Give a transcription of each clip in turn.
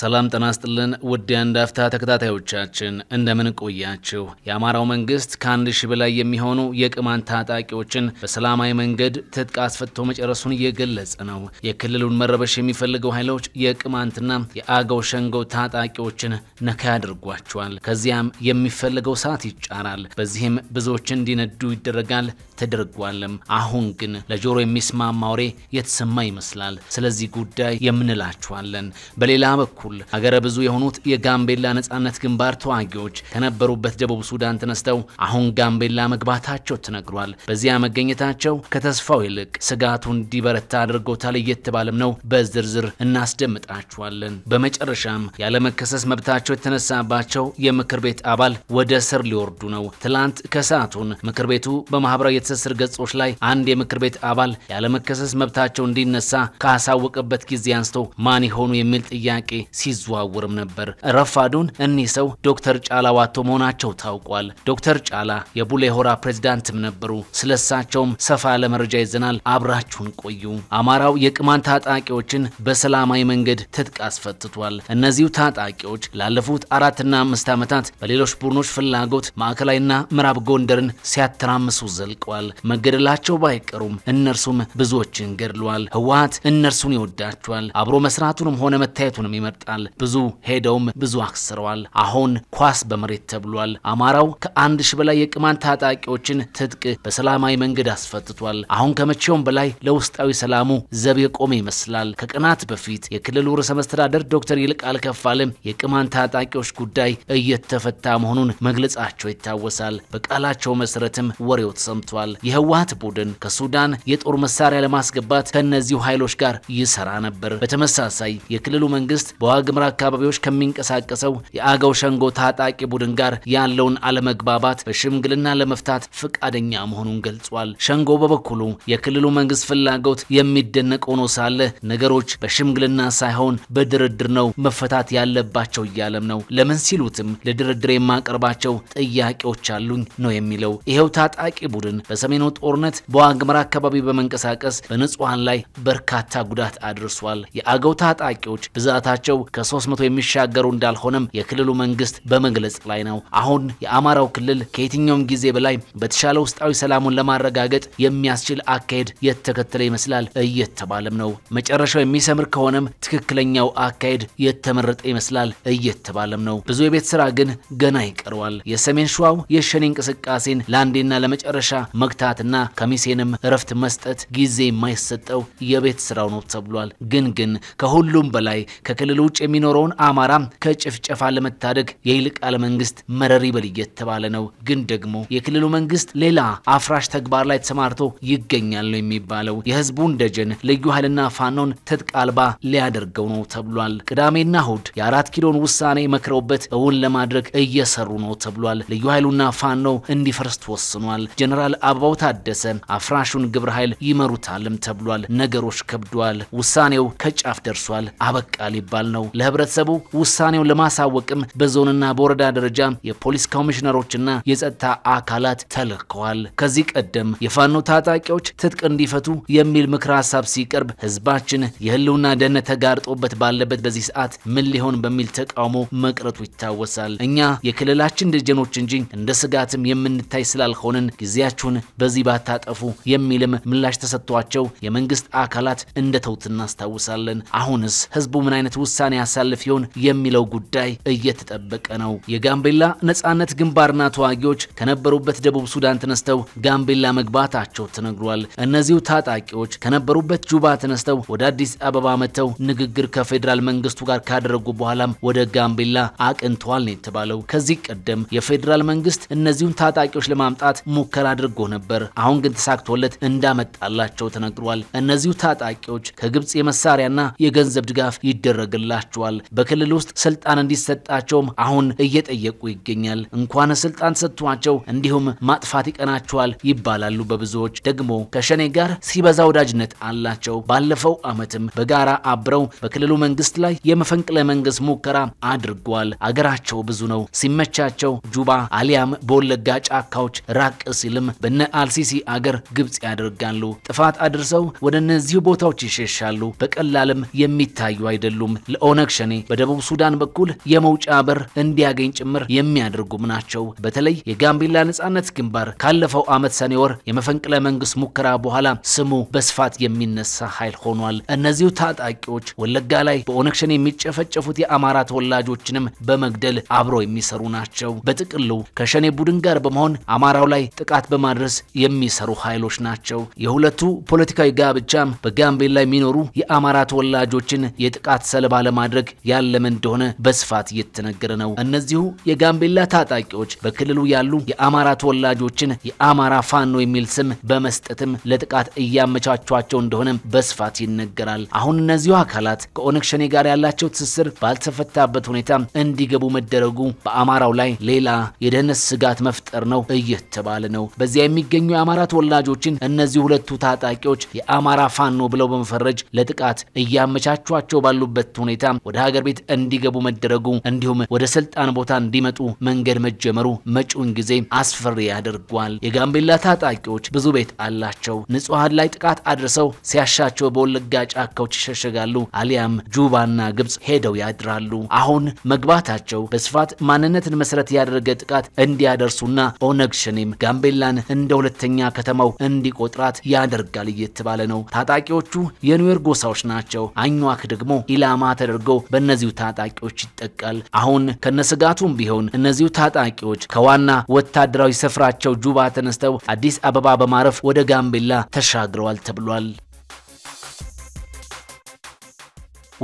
ሰላም ጤና ይስጥልን ውድ የአንድ አፍታ ተከታታዮቻችን እንደምን ቆያችሁ? የአማራው መንግስት ከአንድ ሺህ በላይ የሚሆኑ የቅማንት ታጣቂዎችን በሰላማዊ መንገድ ትጥቅ አስፈትቶ መጨረሱን እየገለጸ ነው። የክልሉን መረበሽ የሚፈልገው ኃይሎች የቅማንትና የአገው ሸንጎ ታጣቂዎችን ነካ ያድርጓቸዋል። ከዚያም የሚፈልገው ሰዓት ይጫራል። በዚህም ብዙዎች እንዲነዱ ይደረጋል ተደርጓልም። አሁን ግን ለጆሮ የሚስማማ ወሬ የተሰማ ይመስላል። ስለዚህ ጉዳይ የምንላችኋለን። በሌላ በኩል በኩል አገረ ብዙ የሆኑት የጋምቤላ ነጻነት ግንባር ተዋጊዎች ከነበሩበት ደቡብ ሱዳን ተነስተው አሁን ጋምቤላ መግባታቸው ተነግሯል። በዚያ መገኘታቸው ከተስፋው ይልቅ ስጋቱ እንዲበረታ አድርጎታል እየተባለም ነው። በዝርዝር እናስደምጣችኋለን። በመጨረሻም ያለመከሰስ መብታቸው የተነሳባቸው የምክር ቤት አባል ወደ ስር ሊወርዱ ነው። ትላንት ከሰዓቱን ምክር ቤቱ በማህበራዊ የትስስር ገጾች ላይ አንድ የምክር ቤት አባል ያለመከሰስ መብታቸው እንዲነሳ ካሳወቀበት ጊዜ አንስቶ ማን ይሆኑ የሚል ጥያቄ ሲዘዋውርም ነበር። ረፋዱን እኒህ ሰው ዶክተር ጫላ ዋቶ መሆናቸው ታውቋል። ዶክተር ጫላ የቡሌ ሆራ ፕሬዝዳንትም ነበሩ። ስለሳቸውም ሰፋ ያለ መረጃ ይዘናል። አብራችሁን ቆዩ። አማራው የቅማን ታጣቂዎችን በሰላማዊ መንገድ ትጥቅ አስፈትቷል። እነዚሁ ታጣቂዎች ላለፉት አራትና አምስት ዓመታት በሌሎች ቡድኖች ፍላጎት ማዕከላዊና ምዕራብ ጎንደርን ሲያተራምሱ ዘልቀዋል። መገደላቸው ባይቀሩም እነርሱም ብዙዎችን ገድሏል ህወሀት እነርሱን ይወዳቸዋል። አብሮ መስራቱንም ሆነ መታየቱንም ይመርጣል። ይታወቃል። ብዙ ሄደውም ብዙ አክስረዋል። አሁን ኳስ በመሬት ተብሏል። አማራው ከአንድ ሺህ በላይ የቅማንት ታጣቂዎችን ትጥቅ በሰላማዊ መንገድ አስፈትቷል። አሁን ከመቼውም በላይ ለውስጣዊ ሰላሙ ዘብ የቆመ ይመስላል። ከቀናት በፊት የክልሉ ርዕሰ መስተዳደር ዶክተር ይልቃል ከፋለም የቅማንት ታጣቂዎች ጉዳይ እየተፈታ መሆኑን መግለጻቸው ይታወሳል። በቃላቸው መሰረትም ወሬው ተሰምቷል። የህወሀት ቡድን ከሱዳን የጦር መሳሪያ ለማስገባት ከእነዚሁ ኃይሎች ጋር ይሰራ ነበር። በተመሳሳይ የክልሉ መንግስት በ በዋግምራ አካባቢዎች ከሚንቀሳቀሰው የአገው ሸንጎ ታጣቂ ቡድን ጋር ያለውን አለመግባባት በሽምግልና ለመፍታት ፈቃደኛ መሆኑን ገልጿል። ሸንጎ በበኩሉ የክልሉ መንግስት ፍላጎት የሚደነቅ ሆኖ ሳለ ነገሮች በሽምግልና ሳይሆን በድርድር ነው መፈታት ያለባቸው እያለም ነው። ለምን ሲሉትም ለድርድር የማቀርባቸው ጥያቄዎች አሉኝ ነው የሚለው። ይኸው ታጣቂ ቡድን በሰሜኑ ጦርነት በዋግምራ አካባቢ በመንቀሳቀስ በንጹሐን ላይ በርካታ ጉዳት አድርሷል። የአገው ታጣቂዎች ብዛታቸው ቁጥራቸው ከ300 የሚሻገሩ እንዳልሆነም የክልሉ መንግስት በመግለጽ ላይ ነው። አሁን የአማራው ክልል ከየትኛውም ጊዜ በላይ በተሻለ ውስጣዊ ሰላሙን ለማረጋገጥ የሚያስችል አካሄድ የተከተለ ይመስላል እየተባለም ነው። መጨረሻው የሚሰምር ከሆነም ትክክለኛው አካሄድ የተመረጠ ይመስላል እየተባለም ነው። ብዙ የቤት ስራ ግን ገና ይቀረዋል። የሰሜን ሸዋው የሸኔ እንቅስቃሴን ለአንዴና ለመጨረሻ መግታትና ከሚሴንም እረፍት መስጠት ጊዜ የማይሰጠው የቤት ስራው ነው ተብሏል። ግን ግን ከሁሉም በላይ ከክልሉ ውጭ የሚኖረውን አማራ ከጭፍጨፋ ለመታደግ የይልቃል መንግስት መረር ይበል እየተባለ ነው። ግን ደግሞ የክልሉ መንግስት ሌላ አፍራሽ ተግባር ላይ ተሰማርቶ ይገኛል ነው የሚባለው። የህዝቡን ደጀን ልዩ ኃይልና ፋኖን ትጥቅ አልባ ሊያደርገው ነው ተብሏል። ቅዳሜና እሁድ የአራት ኪሎን ውሳኔ መክረውበት እውን ለማድረግ እየሰሩ ነው ተብሏል። ልዩ ኃይሉና ፋኖ እንዲፈርስ ተወስኗል። ጀነራል አበባው ታደሰ አፍራሹን ግብረ ኃይል ይመሩታልም ተብሏል። ነገሮች ከብደዋል። ውሳኔው ከጫፍ ደርሷል። አበቃ ሊባል ነው። ነው። ለህብረተሰቡ ውሳኔውን ለማሳወቅም በዞንና በወረዳ ደረጃ የፖሊስ ኮሚሽነሮችና የጸጥታ አካላት ተልከዋል። ከዚህ ቀደም የፋኖ ታጣቂዎች ትጥቅ እንዲፈቱ የሚል ምክረ ሀሳብ ሲቀርብ ህዝባችን የህልውና ደህንነት ተጋርጦበት ባለበት በዚህ ሰዓት ምን ሊሆን በሚል ተቃውሞ መቅረቱ ይታወሳል። እኛ የክልላችን ደጀኖች እንጂ እንደ ስጋትም የምንታይ ስላልሆንን ጊዜያችሁን በዚህ ባታጠፉ የሚልም ምላሽ ተሰጥቷቸው የመንግስት አካላት እንደተውት እናስታውሳለን። አሁንስ ህዝቡ ምን አይነት ውሳኔ ውሳኔ ያሳልፍ ይሆን የሚለው ጉዳይ እየተጠበቀ ነው። የጋምቤላ ነጻነት ግንባርና ተዋጊዎች ከነበሩበት ደቡብ ሱዳን ተነስተው ጋምቤላ መግባታቸው ተነግሯል። እነዚሁ ታጣቂዎች ከነበሩበት ጁባ ተነስተው ወደ አዲስ አበባ መጥተው ንግግር ከፌዴራል መንግስቱ ጋር ካደረጉ በኋላም ወደ ጋምቤላ አቅንተዋል ነው የተባለው። ከዚህ ቀደም የፌዴራል መንግስት እነዚሁን ታጣቂዎች ለማምጣት ሙከራ አድርጎ ነበር። አሁን ግን ተሳክቶለት እንዳመጣላቸው ተነግሯል። እነዚሁ ታጣቂዎች ከግብፅ የመሳሪያና የገንዘብ ድጋፍ ይደረግላል ይላቸዋል። በክልል ውስጥ ስልጣን እንዲሰጣቸውም አሁን እየጠየቁ ይገኛል። እንኳን ስልጣን ሰጥቷቸው እንዲሁም ማጥፋት ይቀናቸዋል ይባላሉ በብዙዎች። ደግሞ ከሸኔ ጋር ሲበዛ ወዳጅነት አላቸው። ባለፈው ዓመትም በጋራ አብረው በክልሉ መንግስት ላይ የመፈንቅለ መንግስት ሙከራ አድርጓል። አገራቸው ብዙ ነው። ሲመቻቸው ጁባ አሊያም በወለጋ ጫካዎች ራቅ ሲልም በነ አልሲሲ አገር ግብጽ ያደርጋሉ። ጥፋት አድርሰው ወደ እነዚሁ ቦታዎች ይሸሻሉ። በቀላልም የሚታዩ አይደሉም። ኦነግ ሸኔ በደቡብ ሱዳን በኩል የመውጫ በር እንዲያገኝ ጭምር የሚያደርጉም ናቸው። በተለይ የጋምቤላ ነጻነት ግንባር ካለፈው ዓመት ሰኔ ወር የመፈንቅለ መንግስት ሙከራ በኋላ ስሙ በስፋት የሚነሳ ኃይል ሆኗል። እነዚሁ ታጣቂዎች ወለጋ ላይ በኦነግ ሸኔ የሚጨፈጨፉት የአማራ ተወላጆችንም በመግደል አብረው የሚሰሩ ናቸው። በጥቅሉ ከሸኔ ቡድን ጋር በመሆን አማራው ላይ ጥቃት በማድረስ የሚሰሩ ኃይሎች ናቸው። የሁለቱ ፖለቲካዊ ጋብቻም በጋምቤላ የሚኖሩ የአማራ ተወላጆችን የጥቃት ሰለባ ለማ ለማድረግ ያለመ እንደሆነ በስፋት እየተነገረ ነው። እነዚሁ የጋምቤላ ታጣቂዎች በክልሉ ያሉ የአማራ ተወላጆችን የአማራ ፋኖ የሚል ስም በመስጠትም ለጥቃት እያመቻቿቸው እንደሆነ በስፋት ይነገራል። አሁን እነዚሁ አካላት ከኦነግ ሸኔ ጋር ያላቸው ትስስር ባልተፈታበት ሁኔታ እንዲገቡ መደረጉ በአማራው ላይ ሌላ የደህንነት ስጋት መፍጠር ነው እየተባለ ነው። በዚያ የሚገኙ የአማራ ተወላጆችን እነዚህ ሁለቱ ታጣቂዎች የአማራ ፋኖ ብለው በመፈረጅ ለጥቃት እያመቻቿቸው ባሉበት ሁኔታ ወደ ሀገር ቤት እንዲገቡ መደረጉ እንዲሁም ወደ ስልጣን ቦታ እንዲመጡ መንገድ መጀመሩ መጪውን ጊዜ አስፈሪ ያደርጓል። የጋምቤላ ታጣቂዎች ብዙ ቤት አላቸው። ንጹሐን ላይ ጥቃት አድርሰው ሲያሻቸው በወለጋ ጫካዎች ይሸሸጋሉ፣ አሊያም ጁባና ግብጽ ሄደው ያድራሉ። አሁን መግባታቸው በስፋት ማንነትን መሰረት ያደረገ ጥቃት እንዲያደርሱና ኦነግ ሸኔም ጋምቤላን እንደ ሁለተኛ ከተማው እንዲቆጥራት ያደርጋል እየተባለ ነው። ታጣቂዎቹ የኑዌር ጎሳዎች ናቸው። አኟክ ደግሞ ኢላማ ተደርጎ በእነዚሁ ታጣቂዎች ይጠቃል። አሁን ከነስጋቱም ቢሆን እነዚሁ ታጣቂዎች ከዋና ወታደራዊ ስፍራቸው ጁባ ተነስተው አዲስ አበባ በማረፍ ወደ ጋምቤላ ተሻግረዋል ተብሏል።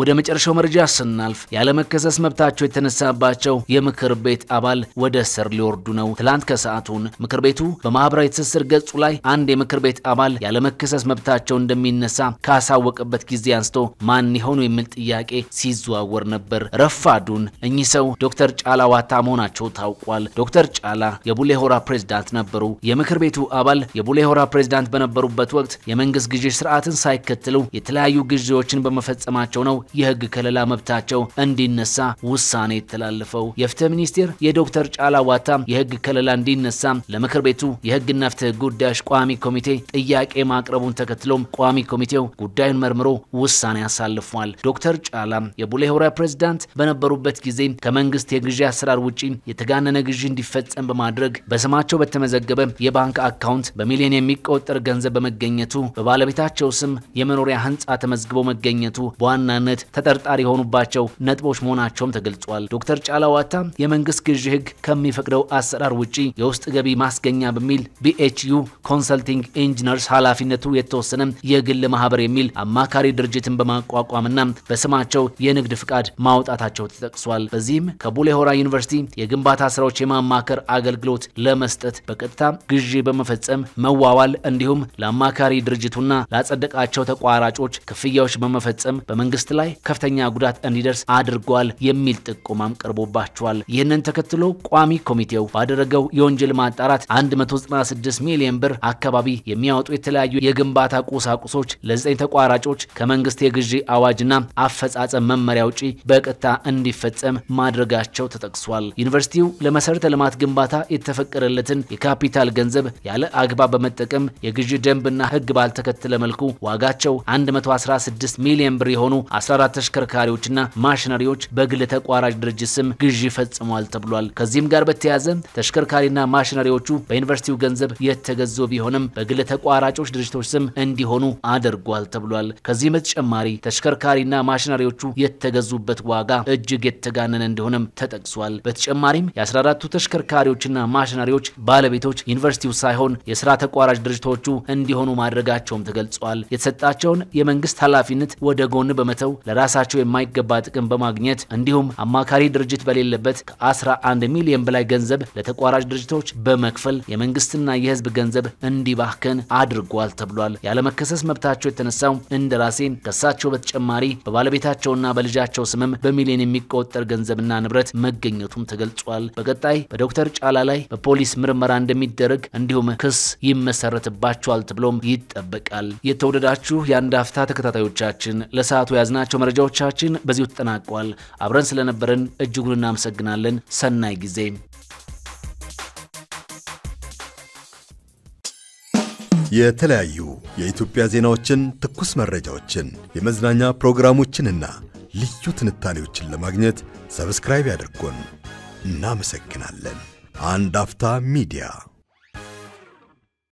ወደ መጨረሻው መረጃ ስናልፍ ያለመከሰስ መብታቸው የተነሳባቸው የምክር ቤት አባል ወደ እስር ሊወርዱ ነው። ትላንት ከሰዓቱን ምክር ቤቱ በማህበራዊ ትስስር ገጹ ላይ አንድ የምክር ቤት አባል ያለመከሰስ መብታቸው እንደሚነሳ ካሳወቀበት ጊዜ አንስቶ ማን ይሆኑ የሚል ጥያቄ ሲዘዋወር ነበር። ረፋዱን እኚህ ሰው ዶክተር ጫላ ዋታ መሆናቸው ታውቋል። ዶክተር ጫላ የቡሌ ሆራ ፕሬዝዳንት ነበሩ። የምክር ቤቱ አባል የቡሌ ሆራ ፕሬዝዳንት በነበሩበት ወቅት የመንግስት ግዢ ስርዓትን ሳይከተሉ የተለያዩ ግዢዎችን በመፈጸማቸው ነው የህግ ከለላ መብታቸው እንዲነሳ ውሳኔ የተላለፈው። የፍትህ ሚኒስቴር የዶክተር ጫላ ዋታ የህግ ከለላ እንዲነሳ ለምክር ቤቱ የህግና ፍትህ ጉዳዮች ቋሚ ኮሚቴ ጥያቄ ማቅረቡን ተከትሎም ቋሚ ኮሚቴው ጉዳዩን መርምሮ ውሳኔ አሳልፏል። ዶክተር ጫላ የቡሌ ሆራ ፕሬዝዳንት በነበሩበት ጊዜ ከመንግስት የግዢ አሰራር ውጪ የተጋነነ ግዢ እንዲፈጸም በማድረግ በስማቸው በተመዘገበ የባንክ አካውንት በሚሊዮን የሚቆጠር ገንዘብ በመገኘቱ በባለቤታቸው ስም የመኖሪያ ህንፃ ተመዝግቦ መገኘቱ በዋናነት ወንጀለኝነት ተጠርጣሪ የሆኑባቸው ነጥቦች መሆናቸውም ተገልጿል። ዶክተር ጫላዋታ የመንግስት ግዢ ህግ ከሚፈቅደው አሰራር ውጪ የውስጥ ገቢ ማስገኛ በሚል ቢኤችዩ ኮንሰልቲንግ ኢንጂነርስ ኃላፊነቱ የተወሰነ የግል ማህበር የሚል አማካሪ ድርጅትን በማቋቋምና በስማቸው የንግድ ፍቃድ ማውጣታቸው ተጠቅሷል። በዚህም ከቡሌ ሆራ ዩኒቨርሲቲ የግንባታ ስራዎች የማማከር አገልግሎት ለመስጠት በቀጥታ ግዢ በመፈጸም መዋዋል እንዲሁም ለአማካሪ ድርጅቱና ላጸደቃቸው ተቋራጮች ክፍያዎች በመፈጸም በመንግስት ላይ ላይ ከፍተኛ ጉዳት እንዲደርስ አድርጓል የሚል ጥቆማም ቀርቦባቸዋል። ይህንን ተከትሎ ቋሚ ኮሚቴው ባደረገው የወንጀል ማጣራት 196 ሚሊዮን ብር አካባቢ የሚያወጡ የተለያዩ የግንባታ ቁሳቁሶች ለዘጠኝ ተቋራጮች ከመንግስት የግዢ አዋጅና አፈጻጸም መመሪያ ውጪ በቀጥታ እንዲፈጸም ማድረጋቸው ተጠቅሷል። ዩኒቨርሲቲው ለመሰረተ ልማት ግንባታ የተፈቀደለትን የካፒታል ገንዘብ ያለ አግባብ በመጠቀም የግዢ ደንብና ሕግ ባልተከተለ መልኩ ዋጋቸው 116 ሚሊዮን ብር የሆኑ 14 ተሽከርካሪዎችና ማሽነሪዎች በግል ተቋራጭ ድርጅት ስም ግዢ ፈጽሟል ተብሏል። ከዚህም ጋር በተያያዘ ተሽከርካሪና ማሽነሪዎቹ በዩኒቨርሲቲው ገንዘብ የተገዙ ቢሆንም በግል ተቋራጮች ድርጅቶች ስም እንዲሆኑ አድርጓል ተብሏል። ከዚህም በተጨማሪ ተሽከርካሪና ማሽነሪዎቹ የተገዙበት ዋጋ እጅግ የተጋነነ እንደሆነም ተጠቅሷል። በተጨማሪም የ14ቱ ተሽከርካሪዎችና ማሽነሪዎች ባለቤቶች ዩኒቨርሲቲው ሳይሆን የስራ ተቋራጭ ድርጅቶቹ እንዲሆኑ ማድረጋቸውም ተገልጿል። የተሰጣቸውን የመንግስት ኃላፊነት ወደ ጎን በመተው ለራሳቸው የማይገባ ጥቅም በማግኘት እንዲሁም አማካሪ ድርጅት በሌለበት ከ11 ሚሊዮን በላይ ገንዘብ ለተቋራጭ ድርጅቶች በመክፈል የመንግስትና የህዝብ ገንዘብ እንዲባክን አድርጓል ተብሏል። ያለመከሰስ መብታቸው የተነሳው እንደራሴ ከሳቸው በተጨማሪ በባለቤታቸውና በልጃቸው ስምም በሚሊዮን የሚቆጠር ገንዘብና ንብረት መገኘቱም ተገልጿል። በቀጣይ በዶክተር ጫላ ላይ በፖሊስ ምርመራ እንደሚደረግ እንዲሁም ክስ ይመሰረትባቸዋል ተብሎም ይጠበቃል። የተወደዳችሁ የአንድ አፍታ ተከታታዮቻችን ለሰዓቱ ያዝና። የያዝናቸው መረጃዎቻችን በዚሁ ተጠናቋል። አብረን ስለነበረን እጅጉን እናመሰግናለን። ሰናይ ጊዜ። የተለያዩ የኢትዮጵያ ዜናዎችን፣ ትኩስ መረጃዎችን፣ የመዝናኛ ፕሮግራሞችንና ልዩ ትንታኔዎችን ለማግኘት ሰብስክራይብ ያድርጎን። እናመሰግናለን። አንድ አፍታ ሚዲያ